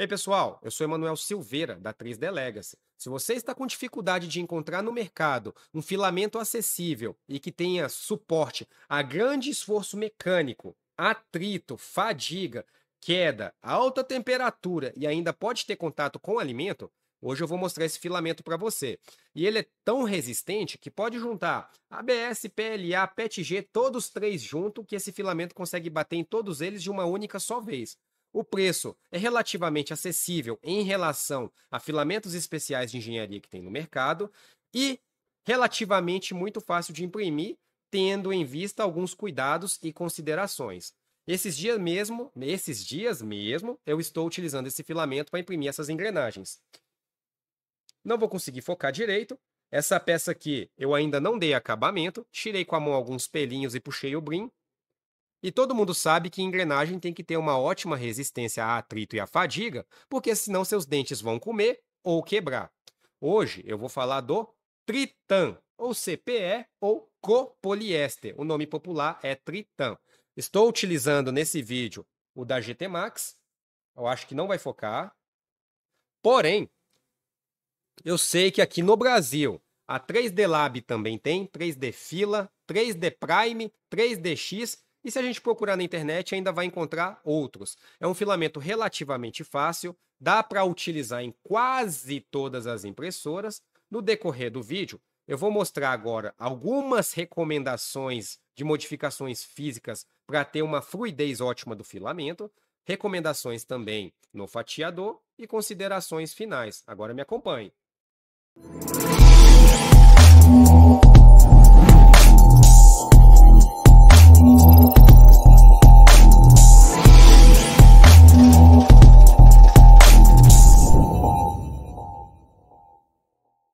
Ei pessoal, eu sou Emanuel Silveira, da 3D Legacy. Se você está com dificuldade de encontrar no mercado um filamento acessível e que tenha suporte a grande esforço mecânico, atrito, fadiga, queda, alta temperatura e ainda pode ter contato com alimento, hoje eu vou mostrar esse filamento para você. E ele é tão resistente que pode juntar ABS, PLA, PETG, todos três juntos, que esse filamento consegue bater em todos eles de uma única só vez. O preço é relativamente acessível em relação a filamentos especiais de engenharia que tem no mercado e relativamente muito fácil de imprimir, tendo em vista alguns cuidados e considerações. Esses dias mesmo, nesses dias mesmo, eu estou utilizando esse filamento para imprimir essas engrenagens. Não vou conseguir focar direito. Essa peça aqui eu ainda não dei acabamento, tirei com a mão alguns pelinhos e puxei o brim. E todo mundo sabe que engrenagem tem que ter uma ótima resistência a atrito e a fadiga, porque senão seus dentes vão comer ou quebrar. Hoje eu vou falar do Tritan, ou CPE ou copoliéster. O nome popular é Tritan. Estou utilizando nesse vídeo o da GT Max. Eu acho que não vai focar. Porém, eu sei que aqui no Brasil a 3D Lab também tem, 3D Fila, 3D Prime, 3DX e se a gente procurar na internet, ainda vai encontrar outros. É um filamento relativamente fácil, dá para utilizar em quase todas as impressoras. No decorrer do vídeo, eu vou mostrar agora algumas recomendações de modificações físicas para ter uma fluidez ótima do filamento, recomendações também no fatiador e considerações finais. Agora me acompanhe.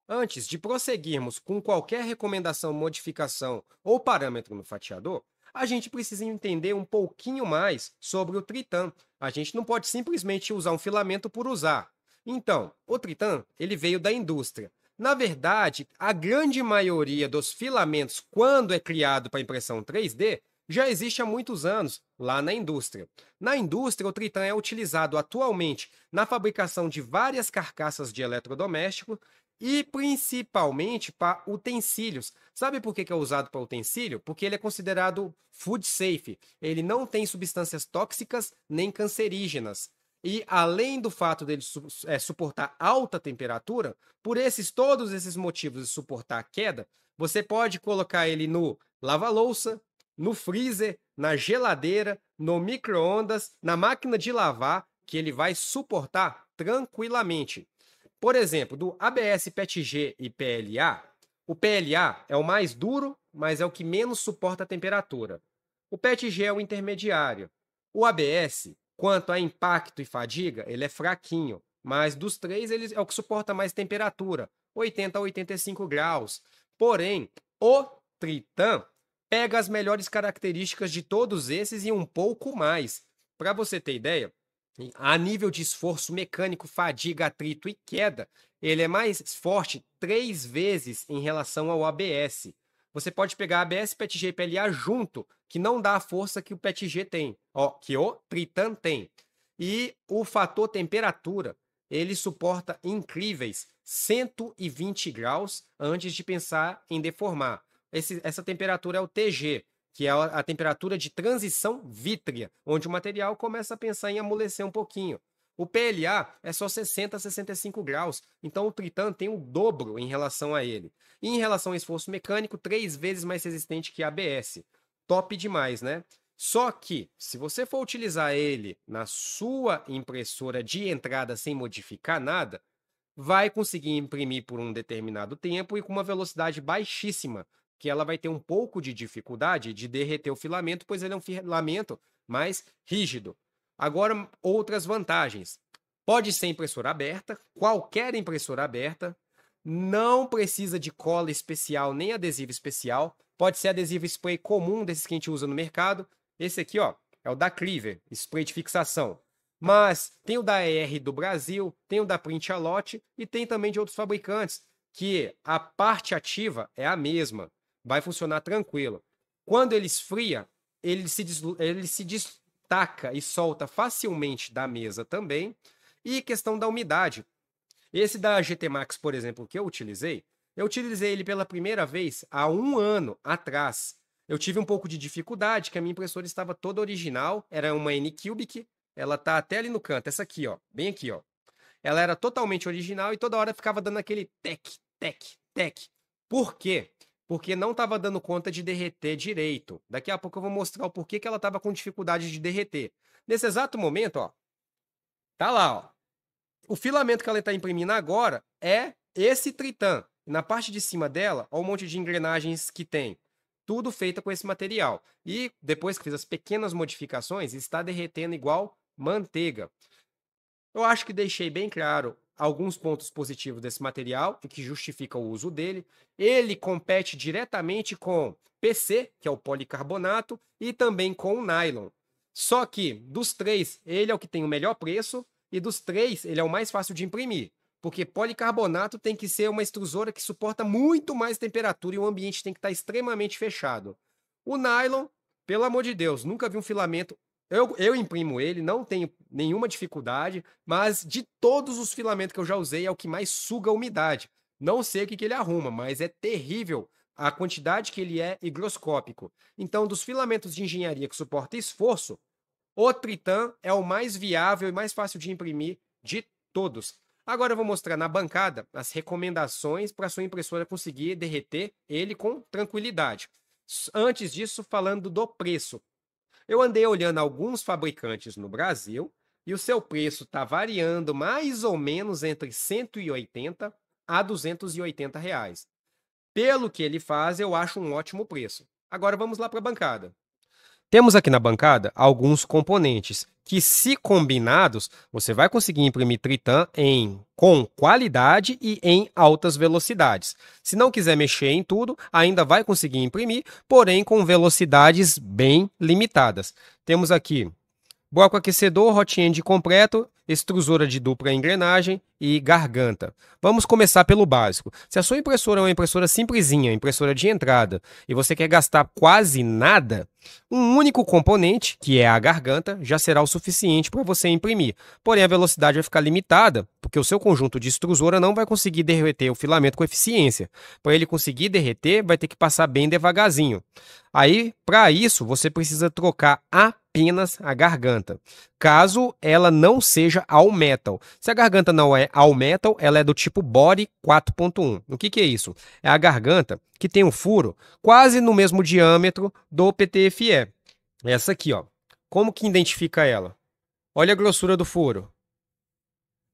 Antes de prosseguirmos com qualquer recomendação, modificação ou parâmetro no fatiador, a gente precisa entender um pouquinho mais sobre o Tritan. A gente não pode simplesmente usar um filamento por usar. Então, o Tritan, ele veio da indústria. Na verdade, a grande maioria dos filamentos, quando é criado para impressão 3D, já existe há muitos anos lá na indústria. Na indústria, o tritan é utilizado atualmente na fabricação de várias carcaças de eletrodoméstico e principalmente para utensílios. Sabe por que, que é usado para utensílio? Porque ele é considerado food safe. Ele não tem substâncias tóxicas nem cancerígenas. E além do fato dele su é, suportar alta temperatura, por esses todos esses motivos de suportar queda, você pode colocar ele no lava-louça, no freezer, na geladeira, no micro-ondas, na máquina de lavar, que ele vai suportar tranquilamente. Por exemplo, do ABS PETG e PLA, o PLA é o mais duro, mas é o que menos suporta a temperatura. O PETG é o intermediário. O ABS, quanto a impacto e fadiga, ele é fraquinho, mas dos três ele é o que suporta mais temperatura, 80 a 85 graus. Porém, o Tritan pega as melhores características de todos esses e um pouco mais. Para você ter ideia, a nível de esforço mecânico, fadiga, atrito e queda, ele é mais forte três vezes em relação ao ABS. Você pode pegar ABS, PETG e PLA junto, que não dá a força que o PETG tem, ó, que o Tritan tem. E o fator temperatura, ele suporta incríveis 120 graus antes de pensar em deformar. Esse, essa temperatura é o TG que é a temperatura de transição vítrea, onde o material começa a pensar em amolecer um pouquinho. O PLA é só 60 a 65 graus, então o Tritan tem o dobro em relação a ele. E em relação ao esforço mecânico, três vezes mais resistente que ABS. Top demais, né? Só que, se você for utilizar ele na sua impressora de entrada sem modificar nada, vai conseguir imprimir por um determinado tempo e com uma velocidade baixíssima, que ela vai ter um pouco de dificuldade de derreter o filamento, pois ele é um filamento mais rígido. Agora, outras vantagens. Pode ser impressora aberta, qualquer impressora aberta, não precisa de cola especial nem adesivo especial, pode ser adesivo spray comum desses que a gente usa no mercado. Esse aqui, ó, é o da Cleaver, spray de fixação. Mas tem o da ER do Brasil, tem o da Print a Lot e tem também de outros fabricantes, que a parte ativa é a mesma vai funcionar tranquilo. Quando ele esfria, ele se, ele se destaca e solta facilmente da mesa também. E questão da umidade. Esse da GT Max, por exemplo, que eu utilizei, eu utilizei ele pela primeira vez há um ano atrás. Eu tive um pouco de dificuldade, que a minha impressora estava toda original, era uma N-Cubic, ela tá até ali no canto, essa aqui, ó, bem aqui, ó. Ela era totalmente original e toda hora ficava dando aquele tec, tec, tec. Por quê? porque não estava dando conta de derreter direito. Daqui a pouco eu vou mostrar o porquê que ela estava com dificuldade de derreter. Nesse exato momento, ó, tá lá, ó. O filamento que ela está imprimindo agora é esse tritã. Na parte de cima dela, ó, um monte de engrenagens que tem. Tudo feito com esse material. E depois que fiz as pequenas modificações, está derretendo igual manteiga. Eu acho que deixei bem claro alguns pontos positivos desse material que justifica o uso dele. Ele compete diretamente com PC, que é o policarbonato, e também com o nylon. Só que dos três, ele é o que tem o melhor preço e dos três, ele é o mais fácil de imprimir, porque policarbonato tem que ser uma extrusora que suporta muito mais temperatura e o ambiente tem que estar extremamente fechado. O nylon, pelo amor de Deus, nunca vi um filamento eu, eu imprimo ele, não tenho nenhuma dificuldade, mas de todos os filamentos que eu já usei, é o que mais suga a umidade. Não sei o que, que ele arruma, mas é terrível a quantidade que ele é higroscópico. Então, dos filamentos de engenharia que suporta esforço, o Tritan é o mais viável e mais fácil de imprimir de todos. Agora eu vou mostrar na bancada as recomendações para sua impressora conseguir derreter ele com tranquilidade. Antes disso, falando do preço. Eu andei olhando alguns fabricantes no Brasil e o seu preço está variando mais ou menos entre 180 a 280 reais. Pelo que ele faz, eu acho um ótimo preço. Agora vamos lá para a bancada. Temos aqui na bancada alguns componentes que, se combinados, você vai conseguir imprimir Tritan em com qualidade e em altas velocidades. Se não quiser mexer em tudo, ainda vai conseguir imprimir, porém com velocidades bem limitadas. Temos aqui bloco aquecedor, hot end completo, extrusora de dupla engrenagem e garganta. Vamos começar pelo básico. Se a sua impressora é uma impressora simplesinha, impressora de entrada, e você quer gastar quase nada, um único componente, que é a garganta, já será o suficiente para você imprimir. Porém, a velocidade vai ficar limitada, porque o seu conjunto de extrusora não vai conseguir derreter o filamento com eficiência. Para ele conseguir derreter, vai ter que passar bem devagarzinho. Aí, para isso, você precisa trocar a apenas a garganta, caso ela não seja all metal. Se a garganta não é all metal, ela é do tipo body 4.1. O que, que é isso? É a garganta que tem um furo quase no mesmo diâmetro do PTFE. Essa aqui, ó. Como que identifica ela? Olha a grossura do furo.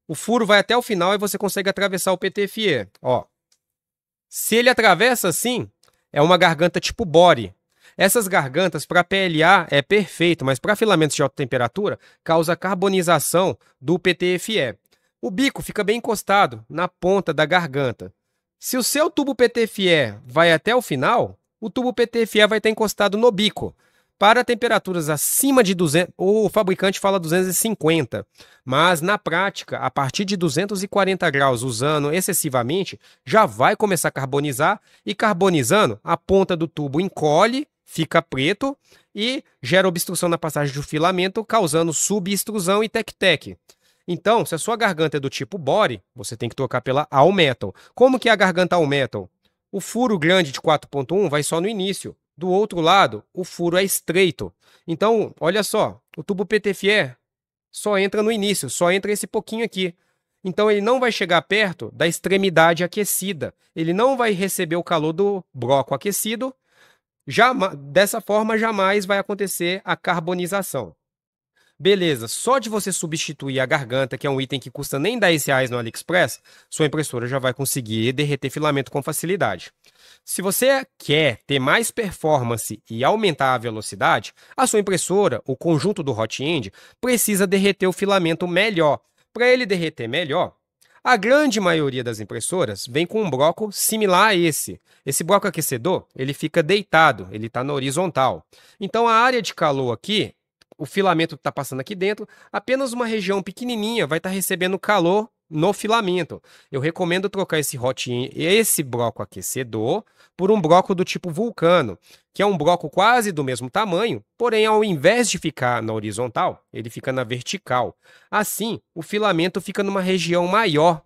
O furo vai até o final e você consegue atravessar o PTFE, ó. Se ele atravessa assim, é uma garganta tipo body, essas gargantas para PLA é perfeito, mas para filamentos de alta temperatura causa carbonização do PTFE. O bico fica bem encostado na ponta da garganta. Se o seu tubo PTFE vai até o final, o tubo PTFE vai estar encostado no bico. Para temperaturas acima de 200, o fabricante fala 250, mas na prática, a partir de 240 graus, usando excessivamente, já vai começar a carbonizar e carbonizando, a ponta do tubo encolhe fica preto e gera obstrução na passagem do filamento, causando subextrusão e tec-tec. Então, se a sua garganta é do tipo body, você tem que tocar pela all metal. Como que é a garganta all metal? O furo grande de 4.1 vai só no início. Do outro lado, o furo é estreito. Então, olha só, o tubo PTFE só entra no início, só entra esse pouquinho aqui. Então ele não vai chegar perto da extremidade aquecida. Ele não vai receber o calor do bloco aquecido dessa forma, jamais vai acontecer a carbonização. Beleza, só de você substituir a garganta, que é um item que custa nem 10 reais no AliExpress, sua impressora já vai conseguir derreter filamento com facilidade. Se você quer ter mais performance e aumentar a velocidade, a sua impressora, o conjunto do hot end, precisa derreter o filamento melhor. Para ele derreter melhor, a grande maioria das impressoras vem com um bloco similar a esse. Esse bloco aquecedor, ele fica deitado, ele está na horizontal. Então a área de calor aqui, o filamento que está passando aqui dentro, apenas uma região pequenininha vai estar tá recebendo calor no filamento. Eu recomendo trocar esse hot esse bloco aquecedor por um bloco do tipo vulcano, que é um bloco quase do mesmo tamanho, porém ao invés de ficar na horizontal, ele fica na vertical. Assim, o filamento fica numa região maior.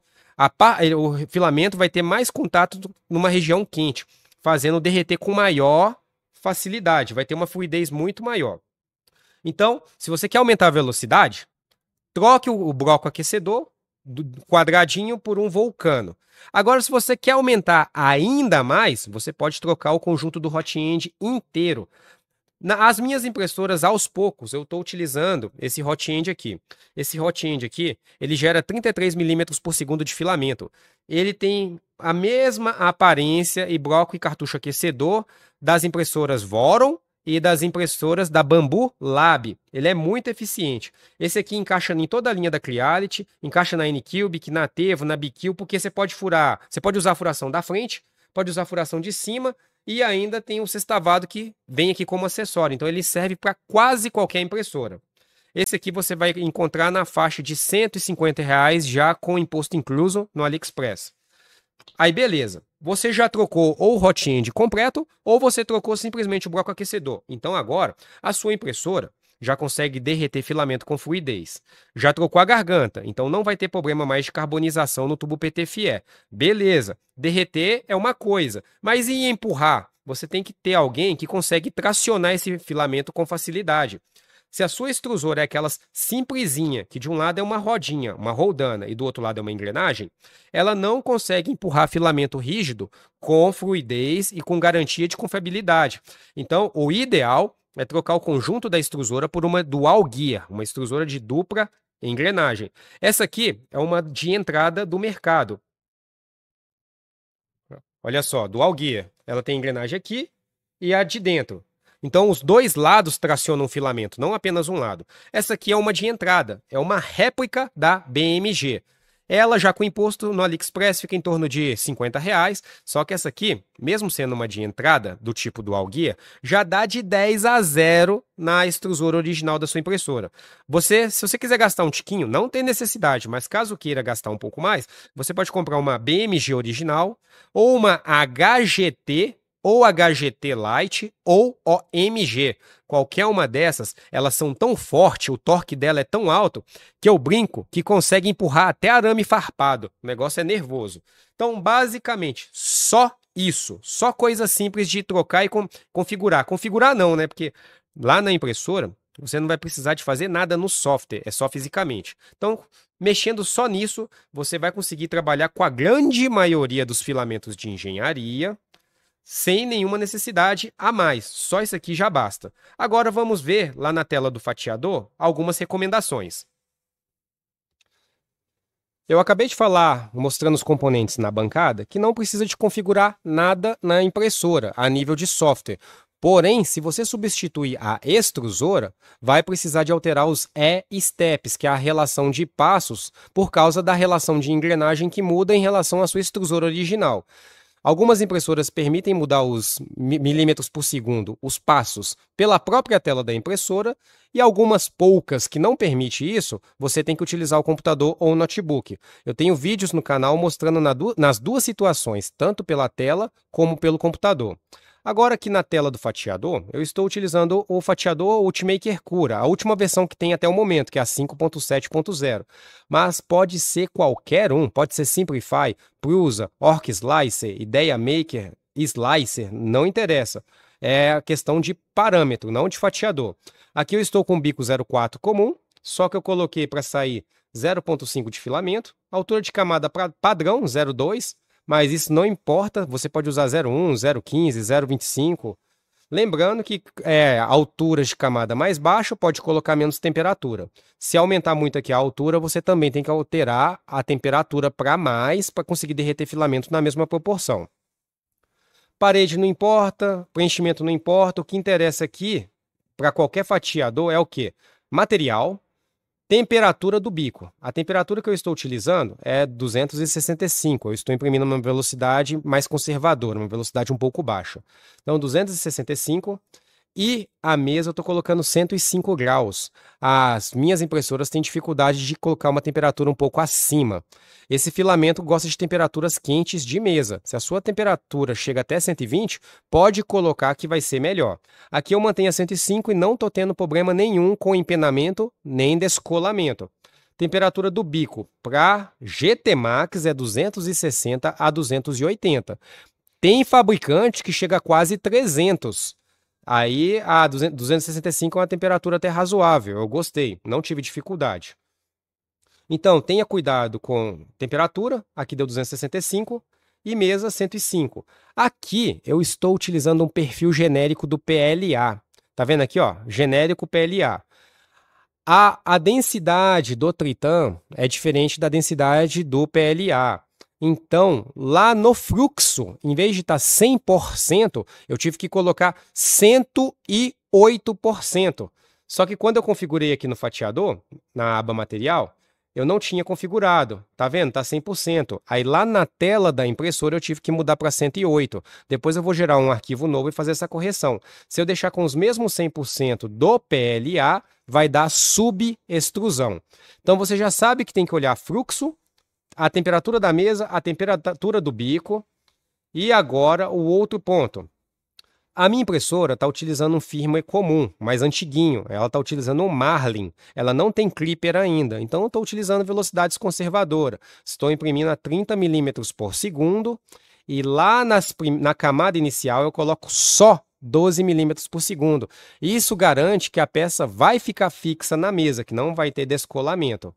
Pa... Eh, o filamento vai ter mais contato numa região quente, fazendo derreter com maior facilidade, vai ter uma fluidez muito maior. Então, se você quer aumentar a velocidade, troque o bloco aquecedor quadradinho por um vulcano. Agora, se você quer aumentar ainda mais, você pode trocar o conjunto do hotend inteiro. as minhas impressoras, aos poucos, eu estou utilizando esse hotend aqui. Esse hotend aqui, ele gera 33 milímetros por segundo de filamento. Ele tem a mesma aparência e bloco e cartucho aquecedor das impressoras Voron e das impressoras da Bambu Lab. Ele é muito eficiente. Esse aqui encaixa em toda a linha da Creality, encaixa na NCubic, na Tevo, na BQ, porque você pode furar, você pode usar a furação da frente, pode usar a furação de cima e ainda tem o sextavado que vem aqui como acessório. Então ele serve para quase qualquer impressora. Esse aqui você vai encontrar na faixa de R$ 150 reais já com imposto incluso no AliExpress. Aí beleza, você já trocou ou o hotend completo ou você trocou simplesmente o bloco aquecedor. Então agora a sua impressora já consegue derreter filamento com fluidez. Já trocou a garganta, então não vai ter problema mais de carbonização no tubo PTFE. Beleza, derreter é uma coisa, mas e empurrar? Você tem que ter alguém que consegue tracionar esse filamento com facilidade. Se a sua extrusora é aquelas simplesinha, que de um lado é uma rodinha, uma roldana, e do outro lado é uma engrenagem, ela não consegue empurrar filamento rígido com fluidez e com garantia de confiabilidade. Então, o ideal é trocar o conjunto da extrusora por uma dual guia, uma extrusora de dupla engrenagem. Essa aqui é uma de entrada do mercado. Olha só, dual guia. Ela tem engrenagem aqui e a de dentro. Então, os dois lados tracionam o filamento, não apenas um lado. Essa aqui é uma de entrada, é uma réplica da BMG. Ela já com imposto no AliExpress fica em torno de 50 reais, só que essa aqui, mesmo sendo uma de entrada do tipo do guia, já dá de 10 a 0 na extrusora original da sua impressora. Você, se você quiser gastar um tiquinho, não tem necessidade, mas caso queira gastar um pouco mais, você pode comprar uma BMG original ou uma HGT ou HGT Lite ou OMG. Qualquer uma dessas, elas são tão fortes, o torque dela é tão alto, que eu brinco que consegue empurrar até arame farpado. O negócio é nervoso. Então, basicamente, só isso. Só coisa simples de trocar e com, configurar. Configurar não, né? Porque lá na impressora, você não vai precisar de fazer nada no software, é só fisicamente. Então, mexendo só nisso, você vai conseguir trabalhar com a grande maioria dos filamentos de engenharia, sem nenhuma necessidade a mais, só isso aqui já basta. Agora vamos ver lá na tela do fatiador algumas recomendações. Eu acabei de falar, mostrando os componentes na bancada, que não precisa de configurar nada na impressora a nível de software. Porém, se você substituir a extrusora, vai precisar de alterar os E-steps, que é a relação de passos, por causa da relação de engrenagem que muda em relação à sua extrusora original. Algumas impressoras permitem mudar os milímetros por segundo, os passos, pela própria tela da impressora, e algumas poucas que não permite isso, você tem que utilizar o computador ou o notebook. Eu tenho vídeos no canal mostrando nas duas situações, tanto pela tela como pelo computador. Agora aqui na tela do fatiador, eu estou utilizando o fatiador Ultimaker Cura, a última versão que tem até o momento, que é a 5.7.0. Mas pode ser qualquer um, pode ser Simplify, Prusa, Orc Slicer, Ideia Maker, Slicer, não interessa. É questão de parâmetro, não de fatiador. Aqui eu estou com o bico 04 comum, só que eu coloquei para sair 0.5 de filamento, altura de camada padrão 0.2, mas isso não importa, você pode usar 0,1, 0,15, 0,25. Lembrando que é, alturas de camada mais baixa pode colocar menos temperatura. Se aumentar muito aqui a altura, você também tem que alterar a temperatura para mais para conseguir derreter filamento na mesma proporção. Parede não importa, preenchimento não importa, o que interessa aqui para qualquer fatiador é o que? Material, temperatura do bico. A temperatura que eu estou utilizando é 265. Eu estou imprimindo uma velocidade mais conservadora, uma velocidade um pouco baixa. Então, 265 e a mesa eu estou colocando 105 graus. As minhas impressoras têm dificuldade de colocar uma temperatura um pouco acima. Esse filamento gosta de temperaturas quentes de mesa. Se a sua temperatura chega até 120, pode colocar que vai ser melhor. Aqui eu mantenho a 105 e não estou tendo problema nenhum com empenamento nem descolamento. Temperatura do bico para GT Max é 260 a 280. Tem fabricante que chega a quase 300. Aí a 265 é uma temperatura até razoável, eu gostei, não tive dificuldade. Então, tenha cuidado com temperatura, aqui deu 265, e mesa 105. Aqui eu estou utilizando um perfil genérico do PLA. Tá vendo aqui, ó? Genérico PLA. A, a densidade do Tritan é diferente da densidade do PLA. Então, lá no fluxo, em vez de tá estar 100%, eu tive que colocar 108%. Só que quando eu configurei aqui no fatiador, na aba material, eu não tinha configurado, tá vendo? Tá 100%. Aí lá na tela da impressora eu tive que mudar para 108. Depois eu vou gerar um arquivo novo e fazer essa correção. Se eu deixar com os mesmos 100% do PLA, vai dar subextrusão. Então você já sabe que tem que olhar fluxo, a temperatura da mesa, a temperatura do bico. E agora o outro ponto. A minha impressora está utilizando um firmware comum, mais antiguinho. Ela está utilizando um Marlin. Ela não tem clipper ainda, então eu estou utilizando velocidades conservadoras. Estou imprimindo a 30 mm por segundo e lá nas, na camada inicial eu coloco só 12 milímetros por segundo. Isso garante que a peça vai ficar fixa na mesa, que não vai ter descolamento.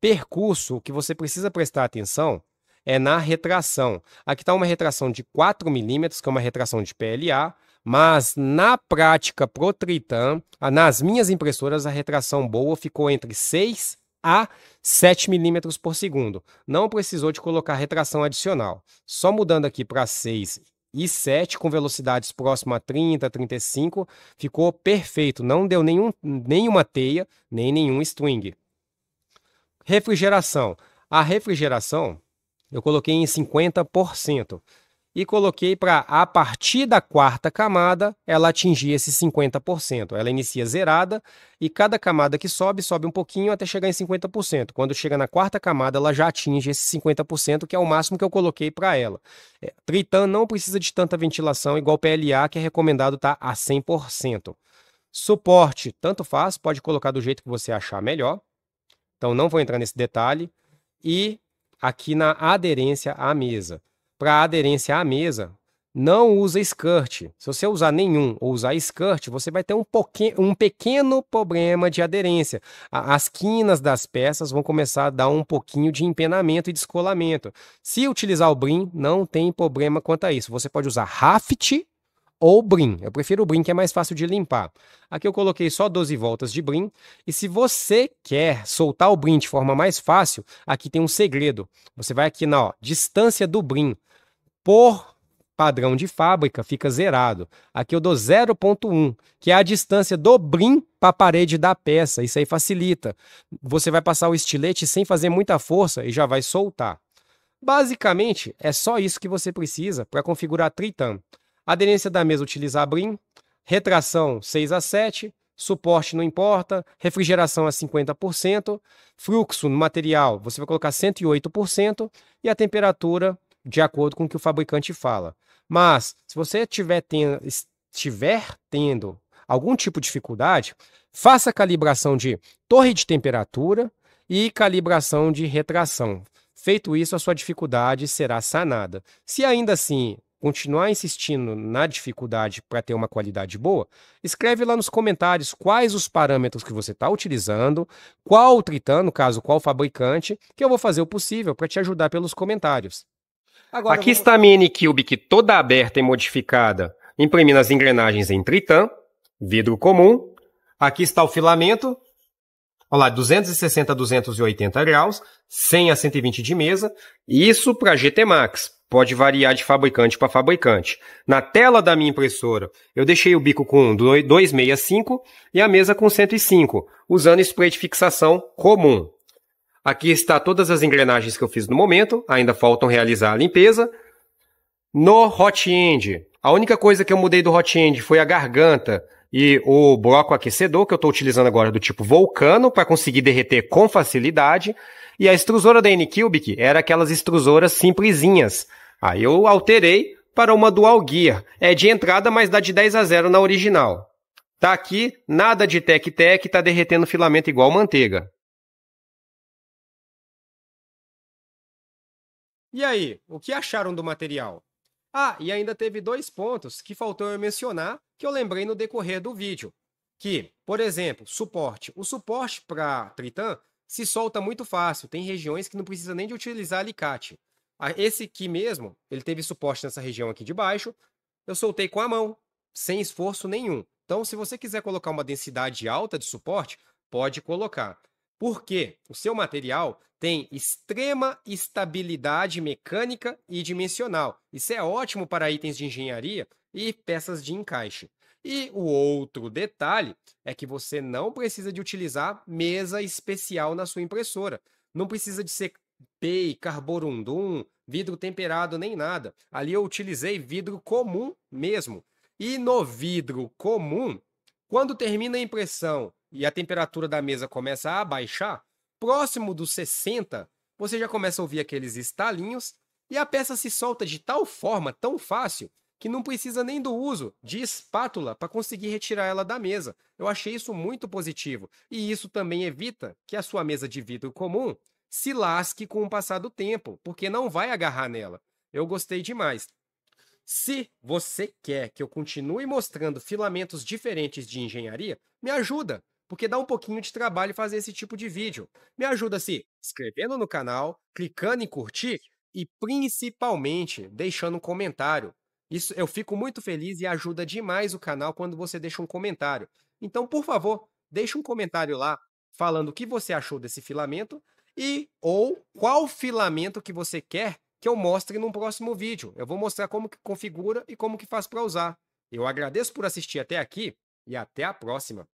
Percurso, o que você precisa prestar atenção é na retração. Aqui está uma retração de 4 milímetros, que é uma retração de PLA, mas na prática Tritan, nas minhas impressoras, a retração boa ficou entre 6 a 7 milímetros por segundo. Não precisou de colocar retração adicional. Só mudando aqui para 6 e 7, com velocidades próximas a 30, 35, ficou perfeito. Não deu nenhum, nenhuma teia, nem nenhum string. Refrigeração. A refrigeração eu coloquei em 50% e coloquei para a partir da quarta camada ela atingir esse 50%. Ela inicia zerada e cada camada que sobe, sobe um pouquinho até chegar em 50%. Quando chega na quarta camada, ela já atinge esse 50%, que é o máximo que eu coloquei para ela. É, Tritan não precisa de tanta ventilação, igual PLA, que é recomendado estar tá a 100%. Suporte, tanto faz, pode colocar do jeito que você achar melhor. Então não vou entrar nesse detalhe. E aqui na aderência à mesa. Para aderência à mesa, não usa skirt. Se você usar nenhum ou usar skirt, você vai ter um, um pequeno problema de aderência. as quinas das peças vão começar a dar um pouquinho de empenamento e descolamento. Se utilizar o brim, não tem problema quanto a isso. Você pode usar raft ou brim. Eu prefiro o brim, que é mais fácil de limpar. Aqui eu coloquei só 12 voltas de brim. E se você quer soltar o brim de forma mais fácil, aqui tem um segredo. Você vai aqui na ó, distância do brim por padrão de fábrica, fica zerado. Aqui eu dou 0.1, que é a distância do brim para a parede da peça. Isso aí facilita. Você vai passar o estilete sem fazer muita força e já vai soltar. Basicamente, é só isso que você precisa para configurar Tritan. Aderência da mesa utilizar brim, retração 6 a 7, suporte não importa, refrigeração a 50%, fluxo no material você vai colocar 108% e a temperatura de acordo com o que o fabricante fala. Mas se você tiver tendo, estiver tendo algum tipo de dificuldade, faça calibração de torre de temperatura e calibração de retração. Feito isso, a sua dificuldade será sanada. Se ainda assim continuar insistindo na dificuldade para ter uma qualidade boa, escreve lá nos comentários quais os parâmetros que você está utilizando, qual o Tritan, no caso, qual o fabricante, que eu vou fazer o possível para te ajudar pelos comentários. Agora, Aqui vamos... está a minicube que toda aberta e modificada, imprimindo as engrenagens em Tritan, vidro comum. Aqui está o filamento, Olha lá, 260 a 280 graus, 100 a 120 de mesa, isso para GT Max pode variar de fabricante para fabricante. Na tela da minha impressora, eu deixei o bico com 265 e a mesa com 105, usando spray de fixação comum. Aqui está todas as engrenagens que eu fiz no momento, ainda faltam realizar a limpeza. No hot end, a única coisa que eu mudei do hot end foi a garganta e o bloco aquecedor que eu estou utilizando agora do tipo vulcano para conseguir derreter com facilidade. E a extrusora da N-Cubic era aquelas extrusoras simplesinhas, Aí eu alterei para uma Dual Gear. É de entrada, mas dá de 10 a 0 na original. Tá aqui, nada de tec-tec, tá derretendo filamento igual manteiga. E aí, o que acharam do material? Ah, e ainda teve dois pontos que faltou eu mencionar que eu lembrei no decorrer do vídeo. Que, por exemplo, suporte. O suporte para Tritan se solta muito fácil, tem regiões que não precisa nem de utilizar alicate. Esse aqui mesmo, ele teve suporte nessa região aqui de baixo. Eu soltei com a mão, sem esforço nenhum. Então, se você quiser colocar uma densidade alta de suporte, pode colocar. Porque o seu material tem extrema estabilidade mecânica e dimensional. Isso é ótimo para itens de engenharia e peças de encaixe. E o outro detalhe é que você não precisa de utilizar mesa especial na sua impressora. Não precisa de ser pei, carborundum, vidro temperado, nem nada. Ali eu utilizei vidro comum mesmo. E no vidro comum, quando termina a impressão e a temperatura da mesa começa a baixar, próximo dos 60, você já começa a ouvir aqueles estalinhos e a peça se solta de tal forma, tão fácil, que não precisa nem do uso de espátula para conseguir retirar ela da mesa. Eu achei isso muito positivo. E isso também evita que a sua mesa de vidro comum se lasque com o passar do tempo, porque não vai agarrar nela. Eu gostei demais. Se você quer que eu continue mostrando filamentos diferentes de engenharia, me ajuda, porque dá um pouquinho de trabalho fazer esse tipo de vídeo. Me ajuda se assim, inscrevendo no canal, clicando em curtir e principalmente deixando um comentário. Isso eu fico muito feliz e ajuda demais o canal quando você deixa um comentário. Então, por favor, deixe um comentário lá falando o que você achou desse filamento e ou qual filamento que você quer que eu mostre num próximo vídeo. Eu vou mostrar como que configura e como que faz para usar. Eu agradeço por assistir até aqui e até a próxima.